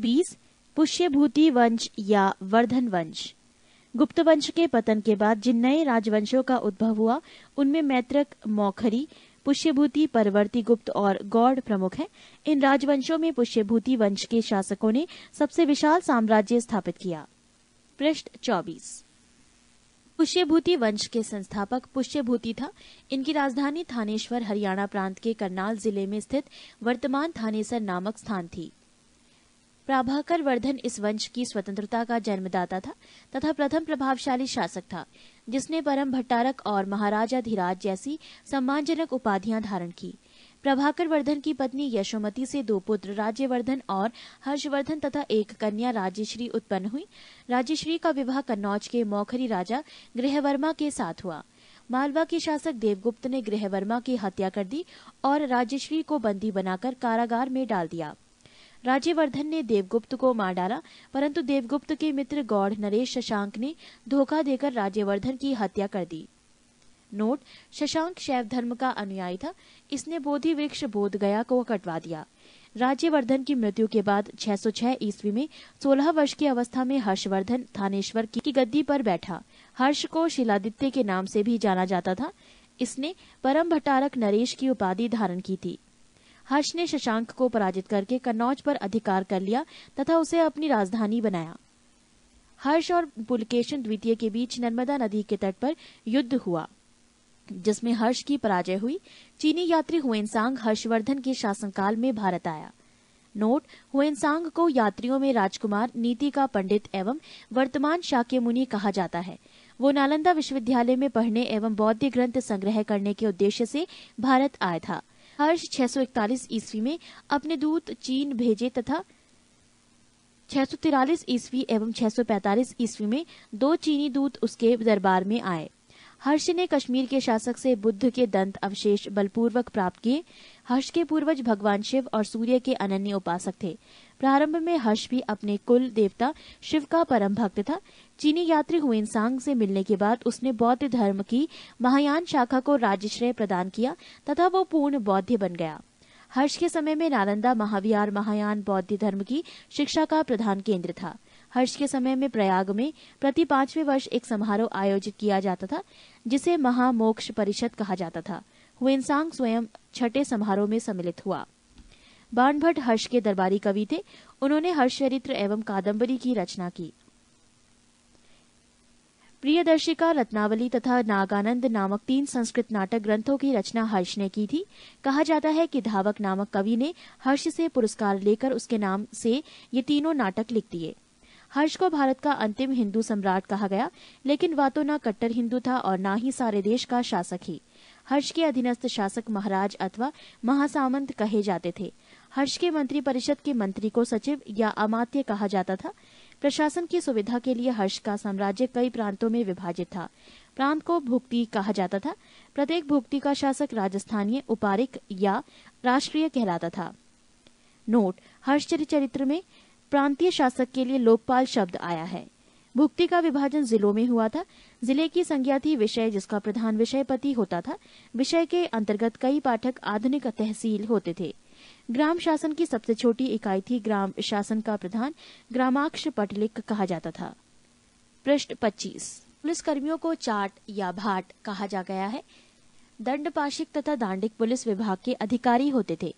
बीस पुष्यभूति वंश या वर्धन वंश गुप्त वंश के पतन के बाद जिन नए राजवंशों का उद्भव हुआ उनमें मैत्रक मौखरी पुष्यभूति परवर्ती गुप्त और गौड़ प्रमुख हैं इन राजवंशों में पुष्यभूति वंश के शासकों ने सबसे विशाल साम्राज्य स्थापित किया पृष्ठ चौबीस पुष्यभूति वंश के संस्थापक पुष्यभूति था इनकी राजधानी थानेश्वर हरियाणा प्रांत के करनाल जिले में स्थित वर्तमान थानेसर नामक स्थान थी प्रभाकर वर्धन इस वंश की स्वतंत्रता का जन्मदाता था तथा प्रथम प्रभावशाली शासक था जिसने परम भट्टारक और महाराजा धीराज जैसी सम्मानजनक उपाधियां धारण की प्रभाकर वर्धन की पत्नी यशोमती से दो पुत्र राज्यवर्धन और हर्षवर्धन तथा एक कन्या राजेश्री उत्पन्न हुई राजेश्री का विवाह कन्नौज के मौखरी राजा गृहवर्मा के साथ हुआ मालवा के शासक देवगुप्त ने गृहवर्मा की हत्या कर दी और राजेश्री को बंदी बनाकर कारागार में डाल दिया राज्यवर्धन ने देवगुप्त को मार डाला परंतु देवगुप्त के मित्र गौड़ नरेश शशांक ने धोखा देकर राज्यवर्धन की हत्या कर दी नोट शशांक शैव धर्म का अनुयायी था इसने बोधि वृक्ष बोध गया को कटवा दिया राज्यवर्धन की मृत्यु के बाद 606 ईस्वी में 16 वर्ष की अवस्था में हर्षवर्धन थानेश्वर की गद्दी पर बैठा हर्ष को शिलादित्य के नाम से भी जाना जाता था इसने परम भटारक नरेश की उपाधि धारण की थी हर्ष ने शशांक को पराजित करके कन्नौज पर अधिकार कर लिया तथा उसे अपनी राजधानी बनाया हर्ष और पुलकेशन द्वितीय के बीच नर्मदा नदी के तट पर युद्ध हुआ जिसमें हर्ष की पराजय हुई चीनी यात्री हुएनसांग हर्षवर्धन के शासनकाल में भारत आया नोट हुएनसांग को यात्रियों में राजकुमार नीति का पंडित एवं वर्तमान शाक्य मुनि कहा जाता है वो नालंदा विश्वविद्यालय में पढ़ने एवं बौद्ध ग्रंथ संग्रह करने के उद्देश्य से भारत आया था हर्ष 641 ईस्वी में अपने दूत चीन भेजे तथा छह ईस्वी एवं 645 ईस्वी में दो चीनी दूत उसके दरबार में आए हर्ष ने कश्मीर के शासक से बुद्ध के दंत अवशेष बलपूर्वक प्राप्त किए हर्ष के पूर्वज भगवान शिव और सूर्य के अनन्य उपासक थे प्रारंभ में हर्ष भी अपने कुल देवता शिव का परम भक्त था चीनी यात्री हुए सांग से मिलने के बाद उसने बौद्ध धर्म की महायान शाखा को राजश्रय प्रदान किया तथा वो पूर्ण बौद्ध बन गया हर्ष के समय में नालंदा महाविहार महायान बौद्ध धर्म की शिक्षा का प्रधान केंद्र था हर्ष के समय में प्रयाग में प्रति पांचवें वर्ष एक समारोह आयोजित किया जाता था जिसे महामोक्ष परिषद कहा जाता था हुएनसांग स्वयं छठे समारोह में सम्मिलित हुआ बाणभट्ट हर्ष के दरबारी कवि थे उन्होंने हर्ष चरित्र एवं कादम्बरी की रचना की प्रियदर्शिका रत्नावली तथा नागानंद नामक तीन संस्कृत नाटक ग्रंथों की रचना हर्ष ने की थी कहा जाता है कि धावक नामक कवि ने हर्ष से पुरस्कार लेकर उसके नाम से ये तीनों नाटक लिख दिए हर्ष को भारत का अंतिम हिंदू सम्राट कहा गया लेकिन वह तो न कट्टर हिंदू था और न ही सारे देश का शासक ही हर्ष के अधीनस्थ शासक महाराज अथवा महासामंत कहे जाते थे हर्ष के मंत्री परिषद के मंत्री को सचिव या अमात्य कहा जाता था प्रशासन की सुविधा के लिए हर्ष का साम्राज्य कई प्रांतों में विभाजित था प्रांत को भुक्ति कहा जाता था प्रत्येक भुक्ति का शासक राजस्थानीय उपारिक या राष्ट्रीय कहलाता था नोट हर्ष चरित्र में प्रांतीय शासक के लिए लोकपाल शब्द आया है भुक्ति का विभाजन जिलों में हुआ था जिले की संज्ञा थी विषय जिसका प्रधान विषयपति होता था विषय के अंतर्गत कई पाठक आधुनिक तहसील होते थे ग्राम शासन की सबसे छोटी इकाई थी ग्राम शासन का प्रधान ग्रामाक्ष पटलिक कहा जाता था पृष्ठ 25 पुलिसकर्मियों को चाट या भाट कहा जा गया है दंड पाशिक तथा दांडिक पुलिस विभाग के अधिकारी होते थे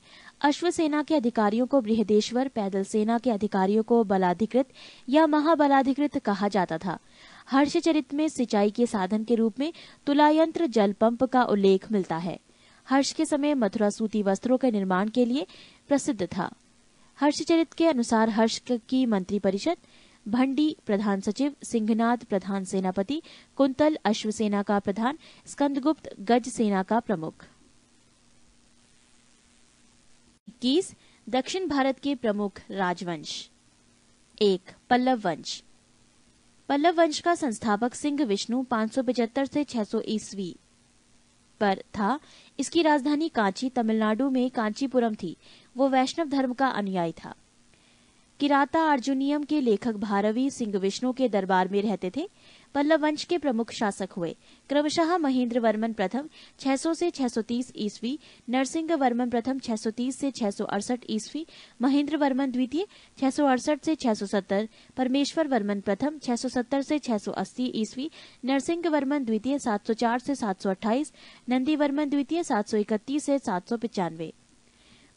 अश्व सेना के अधिकारियों को बृहदेश्वर पैदल सेना के अधिकारियों को बलाधिकृत या महाबलाधिकृत कहा जाता था हर्षचरित में सिंचाई के साधन के रूप में तुलायंत्र जल पंप का उल्लेख मिलता है हर्ष के समय मथुरा सूती वस्त्रों के निर्माण के लिए प्रसिद्ध था हर्षचरित के अनुसार हर्ष की मंत्री परिषद भंडी प्रधान सचिव सिंहनाथ प्रधान सेनापति कुंतल अश्वसेना का प्रधान स्कंदगुप्त गज सेना का प्रमुख इक्कीस दक्षिण भारत के प्रमुख राजवंश एक पल्लव वंश पल्लव वंश का संस्थापक सिंह विष्णु पांच से 600 ईस्वी पर था इसकी राजधानी कांची तमिलनाडु में कांचीपुरम थी वो वैष्णव धर्म का अनुयायी था किराता अर्जुनियम के लेखक भारवी सिंह विष्णु के दरबार में रहते थे पल्लव वंश के प्रमुख शासक हुए क्रमशः महेंद्र वर्मन प्रथम 600 से 630 ईस्वी नरसिंह वर्मन प्रथम 630 से 668 ईस्वी महेंद्र वर्मन द्वितीय 668 से 670 परमेश्वर वर्मन प्रथम 670 से 680 ईस्वी नरसिंह वर्मन द्वितीय 704 से 728 नंदी वर्मन द्वितीय 731 से सात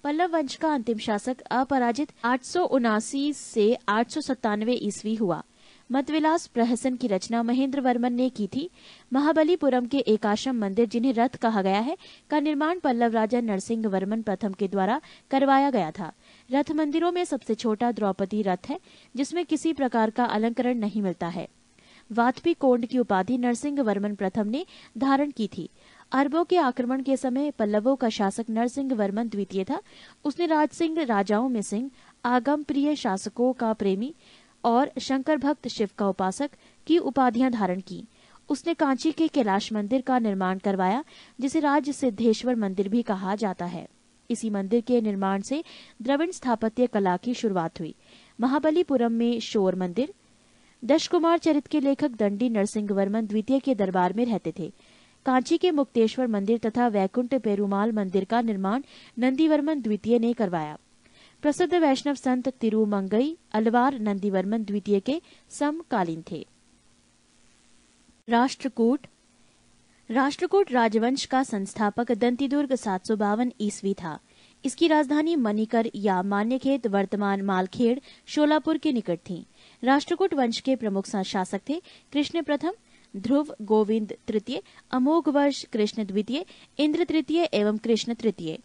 पल्लव वंश का अंतिम शासक अपराजित आठ से आठ ईस्वी हुआ मतविलास प्रहसन की रचना महेंद्र वर्मन ने की थी महाबलीपुरम के एकाश्रम मंदिर जिन्हें रथ कहा गया है का निर्माण पल्लव राजा नरसिंह वर्मन प्रथम के द्वारा करवाया गया था रथ मंदिरों में सबसे छोटा द्रौपदी रथ है जिसमें किसी प्रकार का अलंकरण नहीं मिलता है वाथपी कोंड की उपाधि नरसिंह वर्मन प्रथम ने धारण की थी अरबों के आक्रमण के समय पल्लवों का शासक नरसिंह वर्मन द्वितीय था उसने राज सिंह राजाओं में सिंह आगम प्रिय शासकों का प्रेमी और शंकर भक्त शिव का उपासक की उपाधियां धारण की उसने कांची के कैलाश मंदिर का निर्माण करवाया जिसे राज सिद्धेश्वर मंदिर भी कहा जाता है इसी मंदिर के निर्माण से द्रविड़ स्थापत्य कला की शुरुआत हुई महाबलीपुरम में शोर मंदिर दशकुमार चरित के लेखक दंडी नरसिंह वर्मन द्वितीय के दरबार में रहते थे कांची के मुक्तेश्वर मंदिर तथा वैकुंठ पेरूमाल मंदिर का निर्माण नंदीवर्मन द्वितीय ने करवाया प्रसिद्ध वैष्णव संत तिरुमंगई अलवार नंदीवर्मन द्वितीय के समकालीन थे राष्ट्रकूट राष्ट्रकूट राजवंश का संस्थापक दंतीदुर्ग सात सौ बावन ईस्वी था इसकी राजधानी मणिकर या मान्यखेत वर्तमान मालखेड़ शोलापुर के निकट थी राष्ट्रकूट वंश के प्रमुख शासक थे कृष्ण प्रथम ध्रुव गोविंद तृतीय अमोघ वर्ष कृष्ण द्वितीय इंद्र तृतीय एवं कृष्ण तृतीय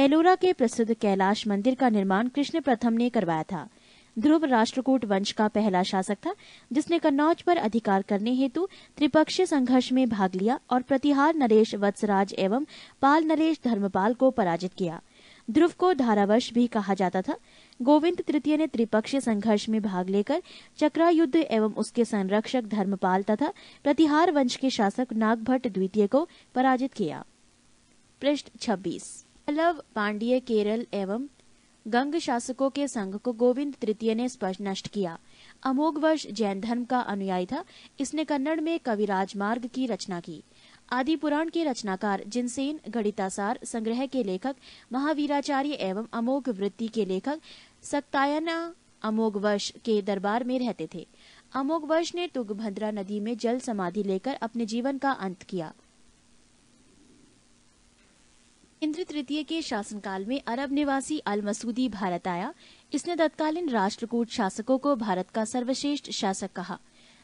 एलोरा के प्रसिद्ध कैलाश मंदिर का निर्माण कृष्ण प्रथम ने करवाया था ध्रुव राष्ट्रकूट वंश का पहला शासक था जिसने कन्नौज पर अधिकार करने हेतु त्रिपक्षीय संघर्ष में भाग लिया और प्रतिहार नरेश वत्सराज एवं पाल नरेश धर्मपाल को पराजित किया ध्रुव को धारावश भी कहा जाता था गोविंद तृतीय ने त्रिपक्षीय संघर्ष में भाग लेकर युद्ध एवं उसके संरक्षक धर्मपाल तथा प्रतिहार वंश के शासक नागभट्ट द्वितीय को पराजित किया पृष्ठ छब्बीस पल्लव पांडीय केरल एवं गंग शासकों के संघ को गोविंद तृतीय ने स्पष्ट नष्ट किया अमोघ वर्ष जैन धर्म का अनुयायी था इसने कन्नड़ में कविराज मार्ग की रचना की आदि पुराण के रचनाकार जिनसेन गणितासार संग्रह के लेखक महावीराचार्य एवं अमोघ वृत्ति के लेखक सक्तायना अमोघवश के दरबार में रहते थे अमोघवश ने तुगभद्रा नदी में जल समाधि लेकर अपने जीवन का अंत किया इंद्र तृतीय के शासनकाल में अरब निवासी अल मसूदी भारत आया इसने तत्कालीन राष्ट्रकूट शासकों को भारत का सर्वश्रेष्ठ शासक कहा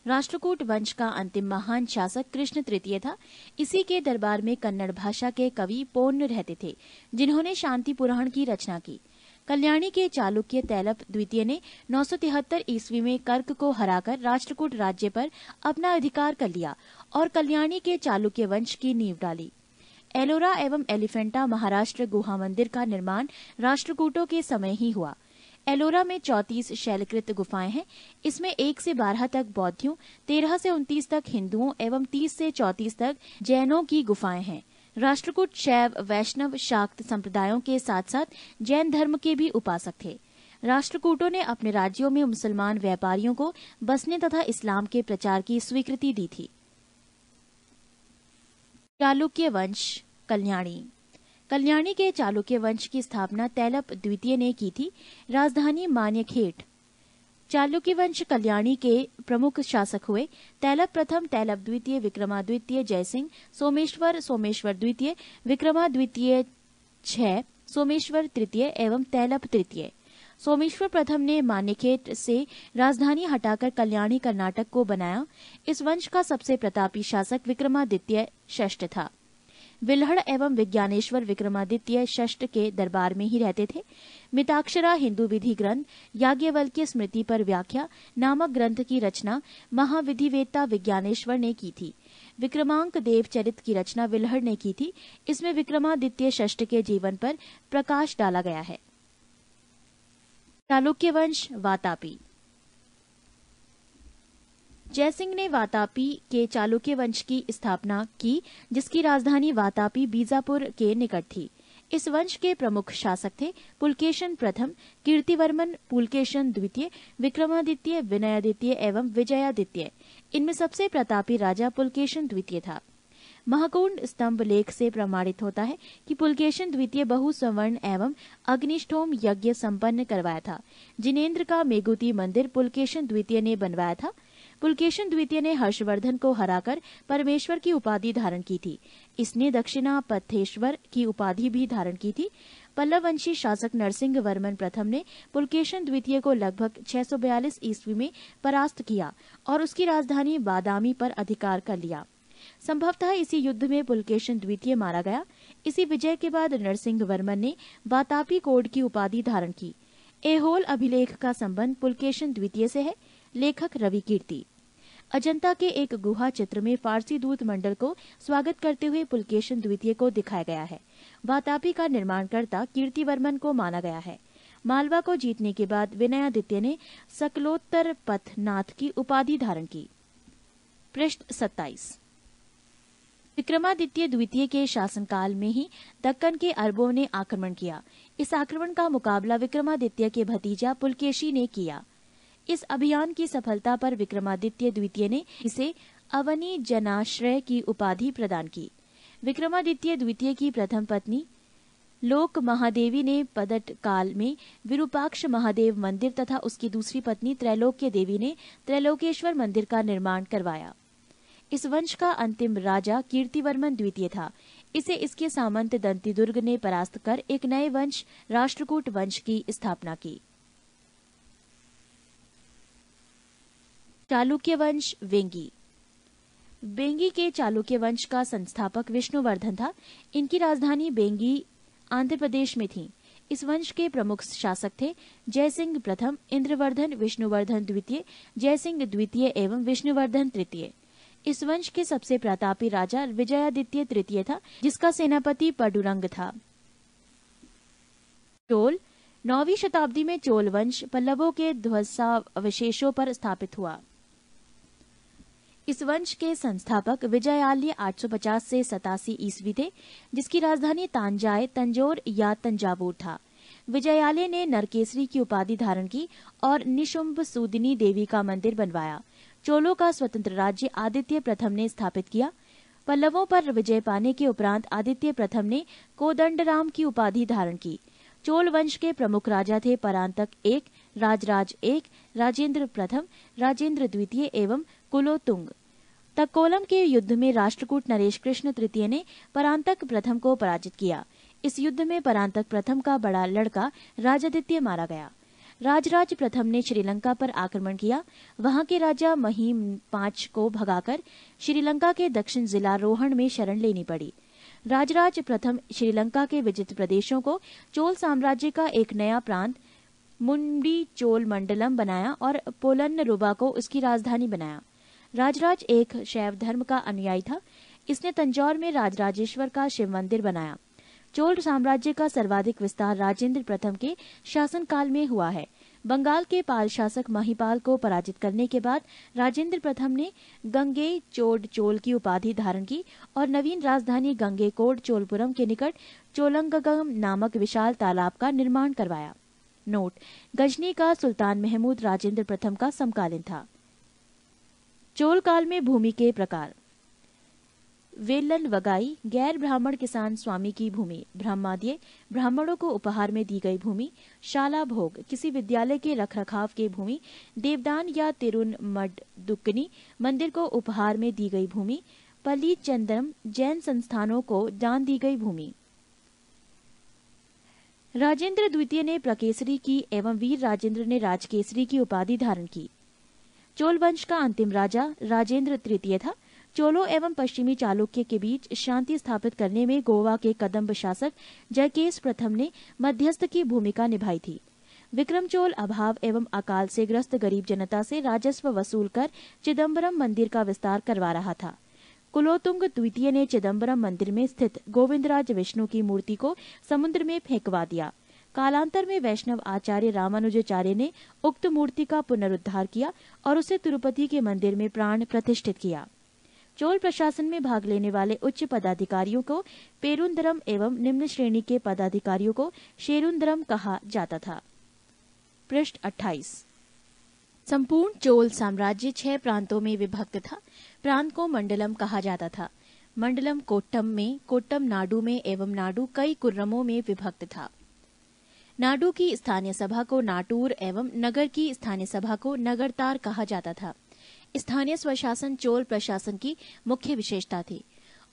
राष्ट्रकूट वंश का अंतिम महान शासक कृष्ण तृतीय था इसी के दरबार में कन्नड़ भाषा के कवि पोन्न रहते थे जिन्होंने शांति पुराण की रचना की कल्याणी के चालुक्य तैलप द्वितीय ने नौ ईस्वी में कर्क को हराकर राष्ट्रकूट राज्य पर अपना अधिकार कर लिया और कल्याणी के चालुक्य वंश की नींव डाली एलोरा एवं एलिफेंटा महाराष्ट्र गुहा मंदिर का निर्माण राष्ट्रकूटों के समय ही हुआ एलोरा में चौतीस शैलकृत गुफाएं हैं इसमें एक से बारह तक बौद्धियों तेरह से उनतीस तक हिंदुओं एवं तीस से चौतीस तक जैनों की गुफाएं हैं राष्ट्रकूट शैव वैष्णव शाक्त संप्रदायों के साथ साथ जैन धर्म के भी उपासक थे राष्ट्रकूटों ने अपने राज्यों में मुसलमान व्यापारियों को बसने तथा इस्लाम के प्रचार की स्वीकृति दी थी चालुक्य वंश कल्याणी कल्याणी के चालुक्य वंश की स्थापना तैलप द्वितीय ने की थी राजधानी मान्यखेट चालुक्य वंश कल्याणी के प्रमुख शासक हुए तैलब प्रथम तैलब द्वितीय विक्रमादित्य जयसिंह सोमेश्वर सोमेश्वर द्वितीय विक्रमादित्य छह सोमेश्वर तृतीय एवं तैलब तृतीय सोमेश्वर प्रथम ने मान्यखेट से राजधानी हटाकर कल्याणी कर्नाटक को बनाया इस वंश का सबसे प्रतापी शासक विक्रमादित्य श्रेष्ठ था विल्हड़ एवं विज्ञानेश्वर विक्रमादित्य षष्ट के दरबार में ही रहते थे मिताक्षरा हिंदू विधि ग्रंथ याज्ञवल की स्मृति पर व्याख्या नामक ग्रंथ की रचना महाविधिवेत्ता विज्ञानेश्वर ने की थी विक्रमांक देव चरित की रचना विल्हड़ ने की थी इसमें विक्रमादित्य षष्ट के जीवन पर प्रकाश डाला गया है चालुक्य वंश वातापी जयसिंह ने वातापी के चालुक्य वंश की स्थापना की जिसकी राजधानी वातापी बीजापुर के निकट थी इस वंश के प्रमुख शासक थे पुलकेशन प्रथम कीर्तिवर्मन पुलकेशन द्वितीय विक्रमादित्य विनयादित्य एवं विजयादित्य इनमें सबसे प्रतापी राजा पुलकेशन द्वितीय था महाकुंड स्तंभ लेख से प्रमाणित होता है कि पुलकेशन द्वितीय बहु सवर्ण एवं अग्निष्ठोम यज्ञ संपन्न करवाया था जिनेन्द्र का मेघुती मंदिर पुलकेशन द्वितीय ने बनवाया था पुलकेशन द्वितीय ने हर्षवर्धन को हराकर परमेश्वर की उपाधि धारण की थी इसने दक्षिणा पथेश्वर की उपाधि भी धारण की थी पल्लववंशी शासक नरसिंह वर्मन प्रथम ने पुलकेशन द्वितीय को लगभग 642 ईस्वी में परास्त किया और उसकी राजधानी बादामी पर अधिकार कर लिया संभवतः इसी युद्ध में पुलकेशन द्वितीय मारा गया इसी विजय के बाद नरसिंह वर्मन ने बातापी कोड की उपाधि धारण की एहोल अभिलेख का संबंध पुलकेशन द्वितीय से है लेखक रवि कीर्ति अजंता के एक गुहा चित्र में फारसी दूत मंडल को स्वागत करते हुए पुलकेशन द्वितीय को दिखाया गया है वातापी का निर्माणकर्ता वर्मन को माना गया है मालवा को जीतने के बाद विनयादित्य ने सकलोत्तर पथनाथ की उपाधि धारण की पृष्ठ सत्ताईस विक्रमादित्य द्वितीय के शासनकाल में ही दक्कन के अरबों ने आक्रमण किया इस आक्रमण का मुकाबला विक्रमादित्य के भतीजा पुलकेशी ने किया इस अभियान की सफलता पर विक्रमादित्य द्वितीय ने इसे अवनी जनाश्रय की उपाधि प्रदान की विक्रमादित्य द्वितीय की प्रथम पत्नी लोक महादेवी ने पदट काल में विरूपाक्ष महादेव मंदिर तथा उसकी दूसरी पत्नी त्रैलोक्य देवी ने त्रैलोकेश्वर मंदिर का निर्माण करवाया इस वंश का अंतिम राजा कीर्तिवर्मन द्वितीय था इसे इसके सामंत दंतीदुर्ग ने परास्त कर एक नए वंश राष्ट्रकूट वंश की स्थापना की चालुक्य वंश वेंगी बेंगी के चालुक्य वंश का संस्थापक विष्णुवर्धन था इनकी राजधानी बेंगी आंध्र प्रदेश में थी इस वंश के प्रमुख शासक थे जयसिंह प्रथम इंद्रवर्धन विष्णुवर्धन द्वितीय जयसिंह द्वितीय एवं विष्णुवर्धन तृतीय इस वंश के सबसे प्रतापी राजा विजयादित्य तृतीय था जिसका सेनापति पडुरंग था चोल नौवीं शताब्दी में चोल वंश पल्लवों के ध्वसावशेषों पर स्थापित हुआ इस वंश के संस्थापक विजयालय 850 से सतासी ईस्वी थे जिसकी राजधानी तांजाय तंजोर या तंजावुर था विजयालय ने नरकेसरी की उपाधि धारण की और निशुंभ सुदिनी देवी का मंदिर बनवाया चोलों का स्वतंत्र राज्य आदित्य प्रथम ने स्थापित किया पल्लवों पर विजय पाने के उपरांत आदित्य प्रथम ने कोदंडराम की उपाधि धारण की चोल वंश के प्रमुख राजा थे परांतक एक राजराज एक राजेंद्र प्रथम राजेंद्र द्वितीय एवं कुलोतुंग तकोलम के युद्ध में राष्ट्रकूट नरेश कृष्ण तृतीय ने परांतक प्रथम को पराजित किया इस युद्ध में परांतक प्रथम का बड़ा लड़का राजादित्य मारा गया राजराज प्रथम ने श्रीलंका पर आक्रमण किया वहां के राजा महीम पांच को भगाकर श्रीलंका के दक्षिण जिला रोहण में शरण लेनी पड़ी राजराज प्रथम श्रीलंका के विजित प्रदेशों को चोल साम्राज्य का एक नया प्रांत मुंडी चोल मंडलम बनाया और पोलन रुबा को उसकी राजधानी बनाया राजराज एक शैव धर्म का अनुयायी था इसने तंजौर में राजराजेश्वर का शिव मंदिर बनाया चोल साम्राज्य का सर्वाधिक विस्तार राजेंद्र प्रथम के शासनकाल में हुआ है बंगाल के पाल शासक महिपाल को पराजित करने के बाद राजेंद्र प्रथम ने गंगे चोड चोल की उपाधि धारण की और नवीन राजधानी गंगे कोड चोलपुरम के निकट चोलंगगम नामक विशाल तालाब का निर्माण करवाया नोट गजनी का सुल्तान महमूद राजेंद्र प्रथम का समकालीन था चोल काल में भूमि के प्रकार वेलन वगाई गैर ब्राह्मण किसान स्वामी की भूमि ब्रह्माद्य ब्राह्मणों को उपहार में दी गई भूमि शाला भोग किसी विद्यालय के रखरखाव के भूमि देवदान या तिरुन मड दुक्कनी मंदिर को उपहार में दी गई भूमि पली चंद्रम जैन संस्थानों को दान दी गई भूमि राजेंद्र द्वितीय ने प्रकेसरी की एवं वीर राजेंद्र ने राजकेसरी की उपाधि धारण की चोल वंश का अंतिम राजा राजेंद्र तृतीय था चोलो एवं पश्चिमी चालुक्य के बीच शांति स्थापित करने में गोवा के कदम्ब शासक जयकेश प्रथम ने मध्यस्थ की भूमिका निभाई थी विक्रम चोल अभाव एवं अकाल से ग्रस्त गरीब जनता से राजस्व वसूल कर चिदम्बरम मंदिर का विस्तार करवा रहा था कुलोतुंग द्वितीय ने चिदम्बरम मंदिर में स्थित गोविंदराज विष्णु की मूर्ति को समुद्र में फेंकवा दिया कालांतर में वैष्णव आचार्य रामानुजाचार्य ने उक्त मूर्ति का पुनरुद्धार किया और उसे तिरुपति के मंदिर में प्राण प्रतिष्ठित किया चोल प्रशासन में भाग लेने वाले उच्च पदाधिकारियों को पेरुंदरम एवं निम्न श्रेणी के पदाधिकारियों को शेरुंदरम कहा जाता था पृष्ठ अट्ठाईस संपूर्ण चोल साम्राज्य छह प्रांतों में विभक्त था प्रांत को मंडलम कहा जाता था मंडलम कोट्टम में कोट्टम नाडु में एवं नाडु कई कुर्रमों में विभक्त था नाडू की स्थानीय सभा को नाटूर एवं नगर की स्थानीय सभा को नगरतार कहा जाता था स्थानीय स्वशासन चोल प्रशासन की मुख्य विशेषता थी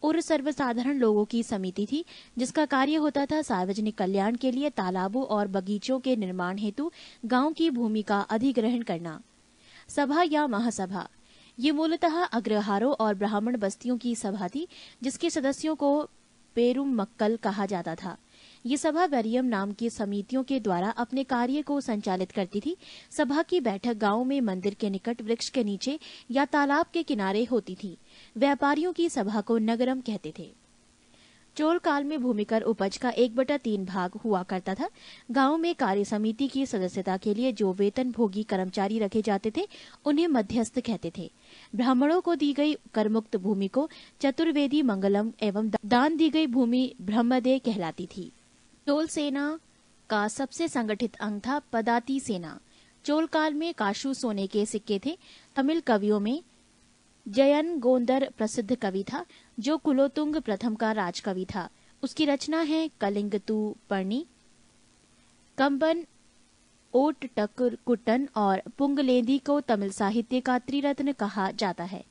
उर् सर्वसाधारण लोगों की समिति थी जिसका कार्य होता था सार्वजनिक कल्याण के लिए तालाबों और बगीचों के निर्माण हेतु गांव की भूमि का अधिग्रहण करना सभा या महासभा ये मूलतः अग्रहारों और ब्राह्मण बस्तियों की सभा थी जिसके सदस्यों को पेरुमक्कल कहा जाता था ये सभा वैरियम नाम की समितियों के द्वारा अपने कार्य को संचालित करती थी सभा की बैठक गाँव में मंदिर के निकट वृक्ष के नीचे या तालाब के किनारे होती थी व्यापारियों की सभा को नगरम कहते थे चोल काल में भूमिकर उपज का एक बटा तीन भाग हुआ करता था गांव में कार्य समिति की सदस्यता के लिए जो वेतन भोगी कर्मचारी रखे जाते थे उन्हें मध्यस्थ कहते थे ब्राह्मणों को दी गई करमुक्त भूमि को चतुर्वेदी मंगलम एवं दान दी गई भूमि ब्रह्मदेय कहलाती थी चोल सेना का सबसे संगठित अंग था पदाती सेना चोल काल में काशु सोने के सिक्के थे तमिल कवियों में जयन गोंदर प्रसिद्ध कवि था जो कुलोतुंग प्रथम का राजकवि था उसकी रचना है कलिंगतु पर्णी कंबन ओट टकुर कुटन और पुंगलेंदी को तमिल साहित्य का त्रिरत्न कहा जाता है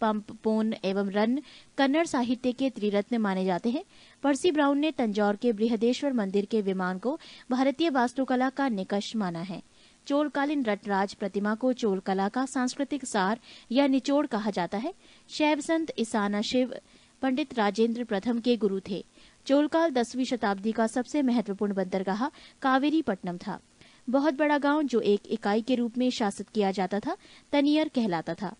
पंप पोन एवं रन कन्नड़ साहित्य के त्रिरत्न माने जाते हैं पर्सी ब्राउन ने तंजौर के बृहदेश्वर मंदिर के विमान को भारतीय वास्तुकला का निकष माना है चोलकालीन रटराज प्रतिमा को चोल कला का सांस्कृतिक सार या निचोड़ कहा जाता है शैव संत ईसाना शिव पंडित राजेंद्र प्रथम के गुरु थे चोलकाल दसवीं शताब्दी का सबसे महत्वपूर्ण बंदरगाह कावेरी पट्टनम था बहुत बड़ा गांव जो एक इकाई के रूप में शासित किया जाता था तनियर कहलाता था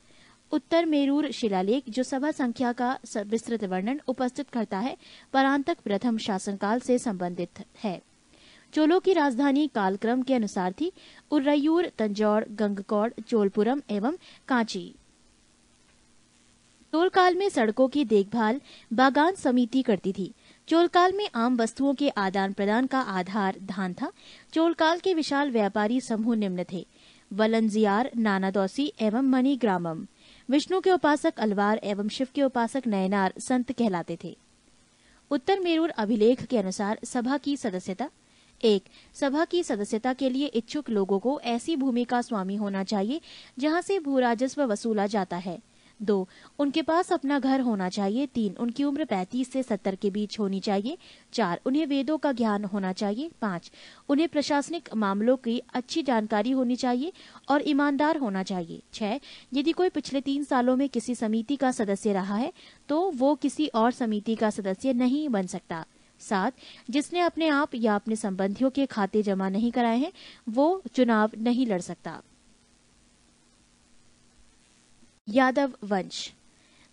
उत्तर मेरूर शिलालेख जो सभा संख्या का विस्तृत वर्णन उपस्थित करता है परांतक प्रथम शासनकाल से संबंधित है चोलों की राजधानी कालक्रम के अनुसार थी उर्रयूर तंजौर गंगकौड़ चोलपुरम एवं कांची चोल काल में सड़कों की देखभाल बागान समिति करती थी चोल काल में आम वस्तुओं के आदान प्रदान का आधार धान था चोल काल के विशाल व्यापारी समूह निम्न थे वलंजियार नानादौसी एवं मणिग्रामम विष्णु के उपासक अलवार एवं शिव के उपासक नयनार संत कहलाते थे उत्तर मेरूर अभिलेख के अनुसार सभा की सदस्यता एक सभा की सदस्यता के लिए इच्छुक लोगों को ऐसी भूमि का स्वामी होना चाहिए जहां से भू राजस्व वसूला जाता है दो उनके पास अपना घर होना चाहिए तीन उनकी उम्र पैतीस से सत्तर के बीच होनी चाहिए चार उन्हें वेदों का ज्ञान होना चाहिए पांच उन्हें प्रशासनिक मामलों की अच्छी जानकारी होनी चाहिए और ईमानदार होना चाहिए छह यदि कोई पिछले तीन सालों में किसी समिति का सदस्य रहा है तो वो किसी और समिति का सदस्य नहीं बन सकता सात जिसने अपने आप या अपने संबंधियों के खाते जमा नहीं कराए हैं वो चुनाव नहीं लड़ सकता यादव वंश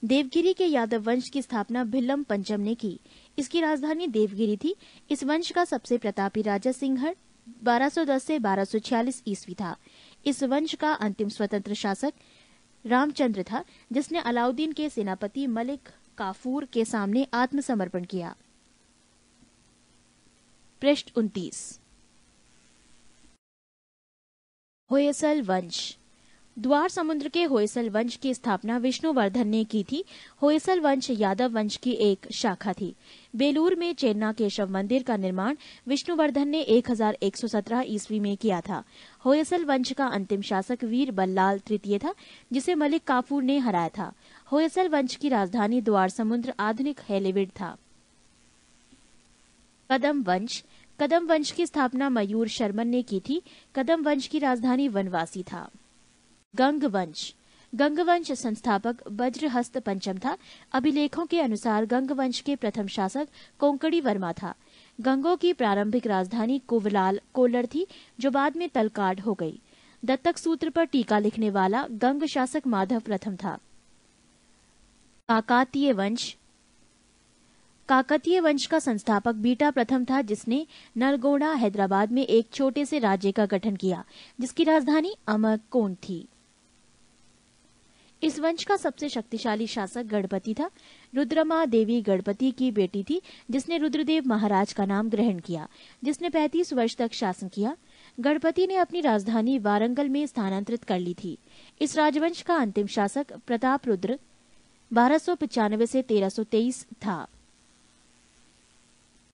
देवगिरी के यादव वंश की स्थापना भिल्लम पंचम ने की इसकी राजधानी देवगिरी थी इस वंश का सबसे प्रतापी राजा सिंहर 1210 से 1246 ईस्वी था इस वंश का अंतिम स्वतंत्र शासक रामचंद्र था जिसने अलाउद्दीन के सेनापति मलिक काफूर के सामने आत्मसमर्पण किया पृष्ठ उन्तीस होयसल वंश द्वार समुद्र के होयसल वंश की स्थापना विष्णुवर्धन ने की थी होयसल वंश यादव वंश की एक शाखा थी बेलूर में चेन्ना केशव मंदिर का निर्माण विष्णुवर्धन ने 1117 ईस्वी में किया था होयसल वंश का अंतिम शासक वीर बल्लाल तृतीय था जिसे मलिक काफूर ने हराया था होयसल वंश की राजधानी द्वार समुद्र आधुनिक हेलीविड था कदम वंश कदम वंश की स्थापना मयूर शर्मन ने की थी कदम वंश की राजधानी वनवासी था गंगवंश गंगवंश संस्थापक वज्रहस्त पंचम था अभिलेखों के अनुसार गंगवंश के प्रथम शासक कोंकड़ी वर्मा था गंगों की प्रारंभिक राजधानी कुवलाल कोलर थी जो बाद में तलकाड हो गई दत्तक सूत्र पर टीका लिखने वाला गंग शासक माधव प्रथम था काकातीय वंश काकतीय वंश का संस्थापक बीटा प्रथम था जिसने नलगोड़ा हैदराबाद में एक छोटे से राज्य का गठन किया जिसकी राजधानी अमरकोण थी इस वंश का सबसे शक्तिशाली शासक गणपति था रुद्रमा देवी गणपति की बेटी थी जिसने रुद्रदेव महाराज का नाम ग्रहण किया जिसने पैतीस वर्ष तक शासन किया गणपति ने अपनी राजधानी वारंगल में स्थानांतरित कर ली थी इस राजवंश का अंतिम शासक प्रताप रुद्र बारह से तेईस था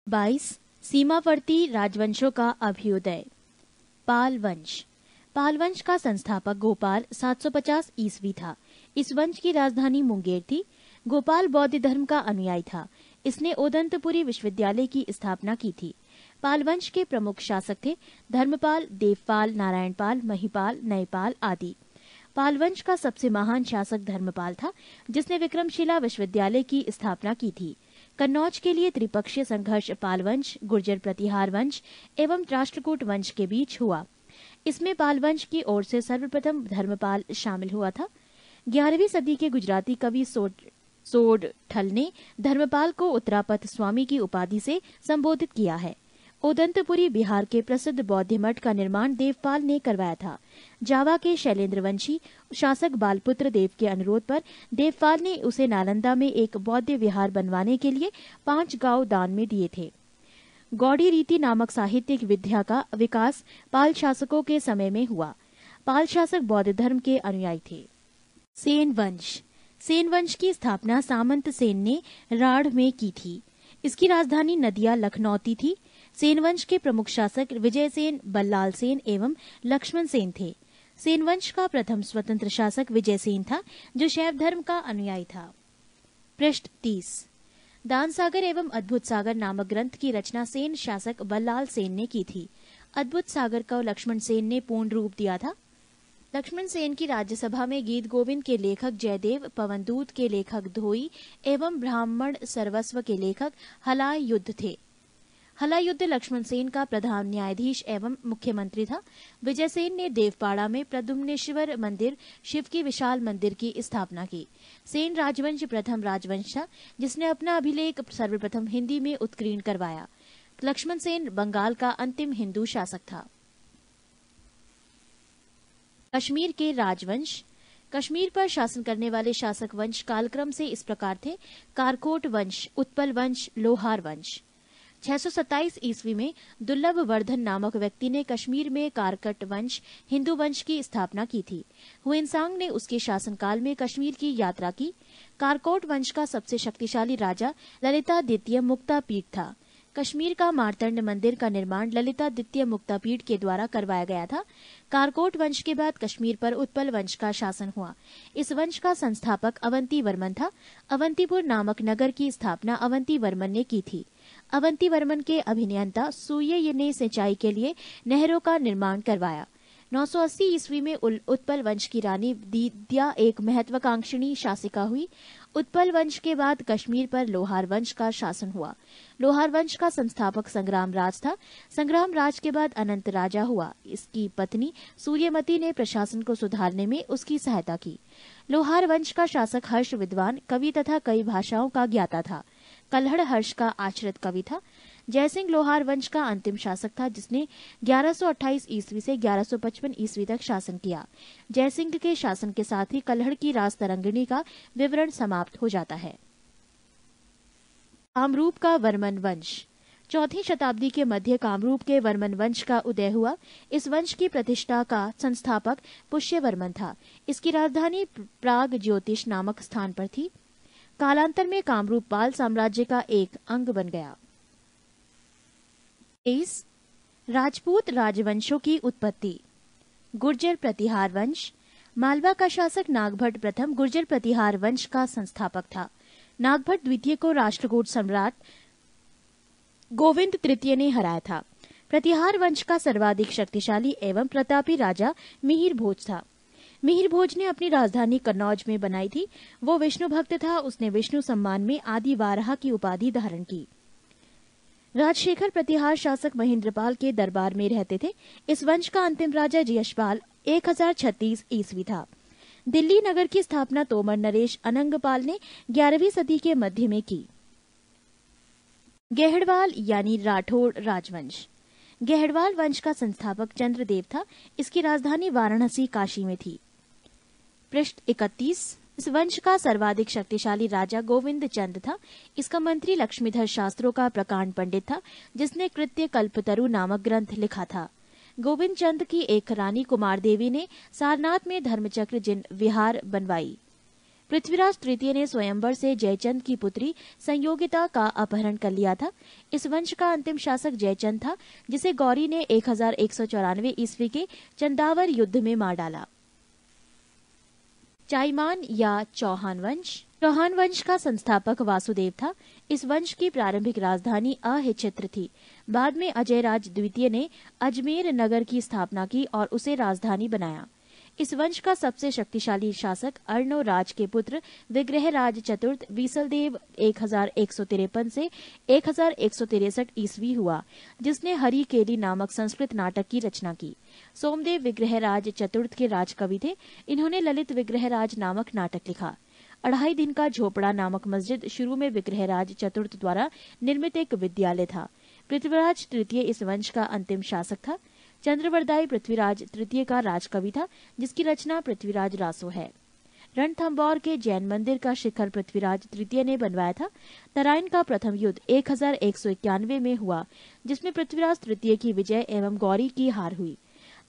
22 सीमावर्ती राजवंशों का अभ्युदय पाल वंश पाल वंश का संस्थापक गोपाल 750 ईसवी था इस वंश की राजधानी मुंगेर थी गोपाल बौद्ध धर्म का अनुयायी था इसने ओदंतपुरी विश्वविद्यालय की स्थापना की थी पालवंश के प्रमुख शासक थे धर्मपाल देवपाल नारायणपाल महिपाल नयपाल आदि पालवंश का सबसे महान शासक धर्मपाल था जिसने विक्रमशिला विश्वविद्यालय की स्थापना की थी कन्नौज के लिए त्रिपक्षीय संघर्ष पालवंश गुर्जर प्रतिहार वंश एवं राष्ट्रकूट वंश के बीच हुआ इसमें पालवंश की ओर से सर्वप्रथम धर्मपाल शामिल हुआ था ग्यारहवीं सदी के गुजराती कवि सोड सोड ठल ने धर्मपाल को उत्तरापथ स्वामी की उपाधि से संबोधित किया है उदंतपुरी बिहार के प्रसिद्ध बौद्ध मठ का निर्माण देवपाल ने करवाया था जावा के वंशी शासक बालपुत्र देव के अनुरोध पर देवपाल ने उसे नालंदा में एक बौद्ध विहार बनवाने के लिए पांच गांव दान में दिए थे गौड़ी रीति नामक साहित्यिक विद्या का विकास पाल शासकों के समय में हुआ पाल शासक बौद्ध धर्म के अनुयायी थे सेन वंश सेन वंश की स्थापना सामंत सेन ने राढ़ में की थी इसकी राजधानी नदिया लखनौती थी सेन वंश के प्रमुख शासक विजय सेन बल्लाल सेन एवं लक्ष्मण सेन थे सेन वंश का प्रथम स्वतंत्र शासक विजय सेन था जो शैव धर्म का अनुयायी था पृष्ठ तीस दान सागर एवं अद्भुत सागर नामक ग्रंथ की रचना सेन शासक बल्लाल सेन ने की थी अद्भुत सागर को लक्ष्मण सेन ने पूर्ण रूप दिया था लक्ष्मण सेन की राज्यसभा में गीत गोविंद के लेखक जयदेव पवनदूत के लेखक धोई एवं ब्राह्मण सर्वस्व के लेखक हलाय युद्ध थे हला युद्ध लक्ष्मण सेन का प्रधान न्यायाधीश एवं मुख्यमंत्री था विजय सेन ने देवपाड़ा में प्रदुम्नेश्वर मंदिर शिव की विशाल मंदिर की स्थापना की सेन राजवंश प्रथम राजवंश था जिसने अपना अभिलेख सर्वप्रथम हिंदी में उत्कीर्ण करवाया लक्ष्मण सेन बंगाल का अंतिम हिंदू शासक था कश्मीर के राजवंश कश्मीर पर शासन करने वाले शासक वंश कालक्रम से इस प्रकार थे कारकोट वंश उत्पल वंश लोहार वंश 627 ईस्वी में दुर्लभ वर्धन नामक व्यक्ति ने कश्मीर में कारकट वंश हिंदू वंश की स्थापना की थी हुएनसांग ने उसके शासनकाल में कश्मीर की यात्रा की कारकोट वंश का सबसे शक्तिशाली राजा ललिता द्वितीय मुक्ता पीठ था कश्मीर का मारतंड मंदिर का निर्माण ललिता द्वितीय मुक्तापीठ के द्वारा करवाया गया था कारकोट वंश के बाद कश्मीर पर उत्पल वंश का शासन हुआ इस वंश का संस्थापक अवंती वर्मन था अवंतीपुर नामक नगर की स्थापना अवंती वर्मन ने की थी अवंती वर्मन के अभिनियंता सूर्य ने सिंचाई के लिए नहरों का निर्माण करवाया 980 ईस्वी में उत्पल वंश की रानी दीद्या एक महत्वाकांक्षी शासिका हुई उत्पल वंश के बाद कश्मीर पर लोहार वंश का शासन हुआ लोहार वंश का संस्थापक संग्राम राज था संग्राम राज के बाद अनंत राजा हुआ इसकी पत्नी सूर्यमती ने प्रशासन को सुधारने में उसकी सहायता की लोहार वंश का शासक हर्ष विद्वान कवि तथा कई भाषाओं का ज्ञाता था कलहड़ हर्ष का आचरित कवि था जयसिंह लोहार वंश का अंतिम शासक था जिसने 1128 ईस्वी से 1155 ईस्वी तक शासन किया जयसिंह के शासन के साथ ही कलहड़ की राज तरंगिणी का विवरण समाप्त हो जाता है कामरूप का वर्मन वंश चौथी शताब्दी के मध्य कामरूप के वर्मन वंश का उदय हुआ इस वंश की प्रतिष्ठा का संस्थापक पुष्य वर्मन था इसकी राजधानी प्राग ज्योतिष नामक स्थान पर थी कालांतर में कामरूप बाल साम्राज्य का एक अंग बन गया तेईस राजपूत राजवंशों की उत्पत्ति गुर्जर प्रतिहार वंश मालवा का शासक नागभट प्रथम गुर्जर प्रतिहार वंश का संस्थापक था नागभट द्वितीय को राष्ट्रकूट सम्राट गोविंद तृतीय ने हराया था प्रतिहार वंश का सर्वाधिक शक्तिशाली एवं प्रतापी राजा मिहिर भोज था मिहिर भोज ने अपनी राजधानी कन्नौज में बनाई थी वो विष्णु भक्त था उसने विष्णु सम्मान में आदि वाराह की उपाधि धारण की राजशेखर प्रतिहार शासक महेंद्रपाल के दरबार में रहते थे इस वंश का अंतिम राजा यशपाल 1036 ईस्वी था दिल्ली नगर की स्थापना तोमर नरेश अनंगपाल ने 11वीं सदी के मध्य में की गहड़वाल यानी राठौड़ राजवंश गहड़वाल वंश का संस्थापक चंद्रदेव था इसकी राजधानी वाराणसी काशी में थी पृष्ठ इकतीस इस वंश का सर्वाधिक शक्तिशाली राजा गोविंद चंद था इसका मंत्री लक्ष्मीधर शास्त्रों का प्रकांड पंडित था जिसने कृत्य कल्पतरु नामक ग्रंथ लिखा था गोविंद चंद की एक रानी कुमार देवी ने सारनाथ में धर्मचक्र जिन विहार बनवाई पृथ्वीराज तृतीय ने स्वयंवर से जयचंद की पुत्री संयोगिता का अपहरण कर लिया था इस वंश का अंतिम शासक जयचंद था जिसे गौरी ने एक ईस्वी के चंदावर युद्ध में मार डाला चाईमान या चौहान वंश चौहान वंश का संस्थापक वासुदेव था इस वंश की प्रारंभिक राजधानी अहिचित्र थी बाद में अजयराज द्वितीय ने अजमेर नगर की स्थापना की और उसे राजधानी बनाया इस वंश का सबसे शक्तिशाली शासक अर्णो राज के पुत्र विग्रहराज चतुर्थ विसलदेव एक हजार एक सौ तिरपन से एक हजार एक सौ तिरसठ ईस्वी हुआ जिसने हरी केली नामक संस्कृत नाटक की रचना की सोमदेव विग्रहराज चतुर्थ के राजकवि थे इन्होंने ललित विग्रहराज नामक नाटक लिखा अढ़ाई दिन का झोपड़ा नामक मस्जिद शुरू में विग्रहराज चतुर्थ द्वारा निर्मित एक विद्यालय था पृथ्वीराज तृतीय इस वंश का अंतिम शासक था चंद्रवरदाई पृथ्वीराज तृतीय का राजकवि था जिसकी रचना पृथ्वीराज रासो है रणथम्बौर के जैन मंदिर का शिखर पृथ्वीराज तृतीय ने बनवाया था तराइन का प्रथम युद्ध एक में हुआ जिसमें पृथ्वीराज तृतीय की विजय एवं गौरी की हार हुई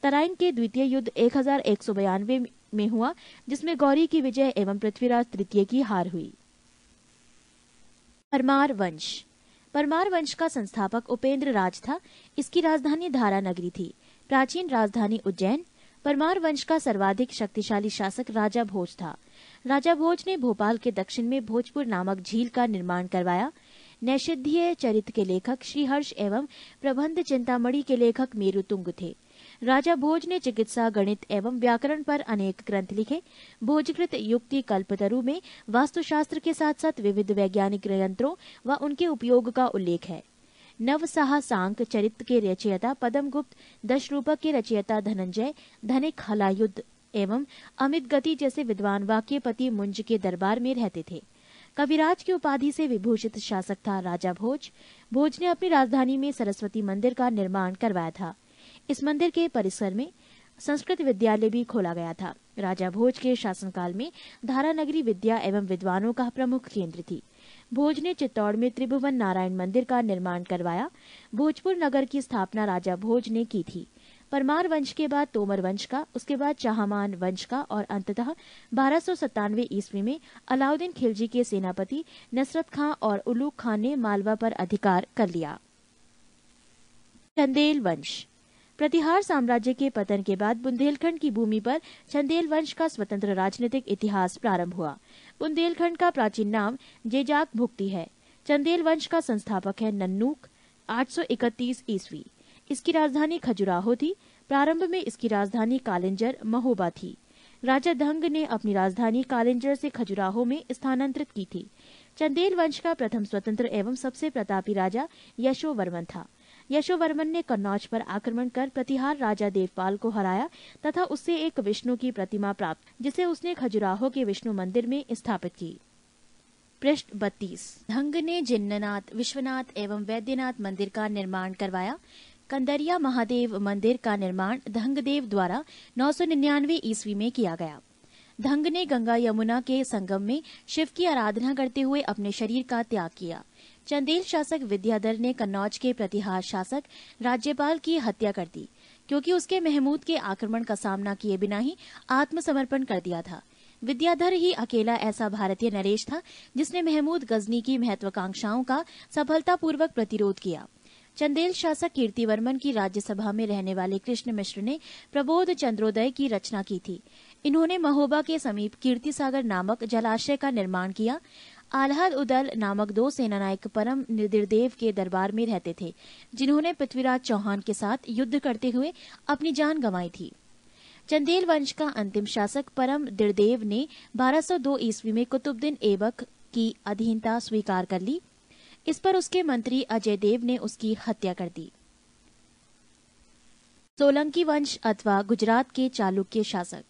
तराइन के द्वितीय युद्ध एक में हुआ जिसमें गौरी की विजय एवं पृथ्वीराज तृतीय की हार हुई परमार वंश परमार वंश का संस्थापक उपेंद्र राज था इसकी राजधानी धारा नगरी थी प्राचीन राजधानी उज्जैन परमार वंश का सर्वाधिक शक्तिशाली शासक राजा भोज था राजा भोज ने भोपाल के दक्षिण में भोजपुर नामक झील का निर्माण करवाया नैषिधीय चरित्र के लेखक श्रीहर्ष एवं प्रबंध चिंतामणि के लेखक मेरुतुंग थे राजा भोज ने चिकित्सा गणित एवं व्याकरण पर अनेक ग्रंथ लिखे भोजकृत युक्ति कल्पतरु में वास्तुशास्त्र के साथ साथ विविध वैज्ञानिक यंत्रों व उनके उपयोग का उल्लेख है नवसाह सांक चरित्र के रचयिता दश दशरूपक के रचयिता धनंजय धनिक हलायुद्ध एवं अमित गति जैसे विद्वान वाक्यपति मुंज के दरबार में रहते थे कविराज की उपाधि से विभूषित शासक था राजा भोज भोज ने अपनी राजधानी में सरस्वती मंदिर का निर्माण करवाया था इस मंदिर के परिसर में संस्कृत विद्यालय भी खोला गया था राजा भोज के शासनकाल में धारा नगरी विद्या एवं विद्वानों का प्रमुख केंद्र थी भोज ने चित्तौड़ में त्रिभुवन नारायण मंदिर का निर्माण करवाया भोजपुर नगर की स्थापना राजा भोज ने की थी परमार वंश के बाद तोमर वंश का उसके बाद चाहमान वंश का और अंततः बारह ईस्वी में अलाउद्दीन खिलजी के सेनापति नसरत खां और उलूक खान ने मालवा पर अधिकार कर लिया चंदेल वंश प्रतिहार साम्राज्य के पतन के बाद बुंदेलखंड की भूमि पर चंदेल वंश का स्वतंत्र राजनीतिक इतिहास प्रारंभ हुआ बुंदेलखंड का प्राचीन नाम जेजाक भुक्ति है चंदेल वंश का संस्थापक है नन्नूक 831 ईस्वी इसकी राजधानी खजुराहो थी प्रारंभ में इसकी राजधानी कालिंजर महोबा थी राजा धंग ने अपनी राजधानी कालिंजर से खजुराहो में स्थानांतरित की थी चंदेल वंश का प्रथम स्वतंत्र एवं सबसे प्रतापी राजा यशोवर्मन था यशोवर्मन ने कन्नौज पर आक्रमण कर प्रतिहार राजा देवपाल को हराया तथा उससे एक विष्णु की प्रतिमा प्राप्त जिसे उसने खजुराहो के विष्णु मंदिर में स्थापित की पृष्ठ बत्तीस धंग ने जिन्ननाथ विश्वनाथ एवं वैद्यनाथ मंदिर का निर्माण करवाया कंदरिया महादेव मंदिर का निर्माण धंगदेव द्वारा 999 ईस्वी में किया गया धंग ने गंगा यमुना के संगम में शिव की आराधना करते हुए अपने शरीर का त्याग किया चंदेल शासक विद्याधर ने कन्नौज के प्रतिहार शासक राज्यपाल की हत्या कर दी क्योंकि उसके महमूद के आक्रमण का सामना किए बिना ही आत्मसमर्पण कर दिया था विद्याधर ही अकेला ऐसा भारतीय नरेश था जिसने महमूद गजनी की महत्वाकांक्षाओं का सफलतापूर्वक प्रतिरोध किया चंदेल शासक कीर्ति वर्मन की राज्यसभा में रहने वाले कृष्ण मिश्र ने प्रबोध चंद्रोदय की रचना की थी इन्होंने महोबा के समीप कीर्ति सागर नामक जलाशय का निर्माण किया आल्हद उदल नामक दो सेनानायक परम निर्देव के दरबार में रहते थे जिन्होंने पृथ्वीराज चौहान के साथ युद्ध करते हुए अपनी जान गंवाई थी चंदेल वंश का अंतिम शासक परम दिर्देव ने 1202 ईस्वी में कुतुबद्दीन एबक की अधीनता स्वीकार कर ली इस पर उसके मंत्री अजय देव ने उसकी हत्या कर दी सोलंकी वंश अथवा गुजरात के चालुक्य शासक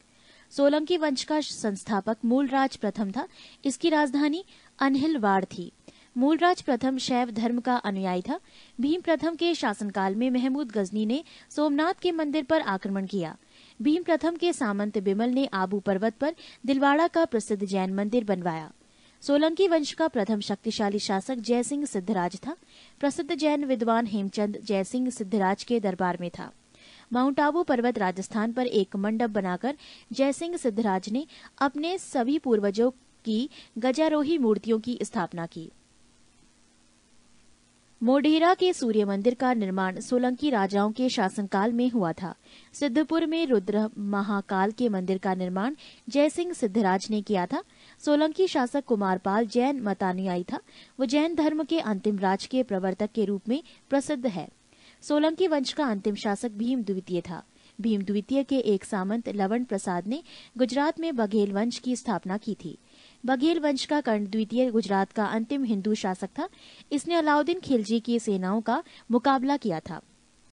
सोलंकी वंश का संस्थापक मूलराज प्रथम था इसकी राजधानी अनहिलवाड़ थी मूलराज प्रथम शैव धर्म का अनुयायी था भीम प्रथम के शासनकाल में महमूद गजनी ने सोमनाथ के मंदिर पर आक्रमण किया भीम प्रथम के सामंत बिमल ने आबू पर्वत पर दिलवाड़ा का प्रसिद्ध जैन मंदिर बनवाया सोलंकी वंश का प्रथम शक्तिशाली शासक जयसिंह सिद्धराज था प्रसिद्ध जैन विद्वान हेमचंद जयसिंह सिद्धराज के दरबार में था माउंट आबू पर्वत राजस्थान पर एक मंडप बनाकर जयसिंह सिद्धराज ने अपने सभी पूर्वजों की गजारोही मूर्तियों की स्थापना की मोढेरा के सूर्य मंदिर का निर्माण सोलंकी राजाओं के शासनकाल में हुआ था सिद्धपुर में रुद्र महाकाल के मंदिर का निर्माण जयसिंह सिद्धराज ने किया था सोलंकी शासक कुमारपाल जैन मतानुयायी था वो जैन धर्म के अंतिम राज के प्रवर्तक के रूप में प्रसिद्ध है सोलंकी वंश का अंतिम शासक भीम द्वितीय था भीम द्वितीय के एक सामंत लवण प्रसाद ने गुजरात में बघेल वंश की स्थापना की थी बघेल वंश का कर्ण द्वितीय गुजरात का अंतिम हिंदू शासक था इसने अलाउद्दीन खिलजी की सेनाओं का मुकाबला किया था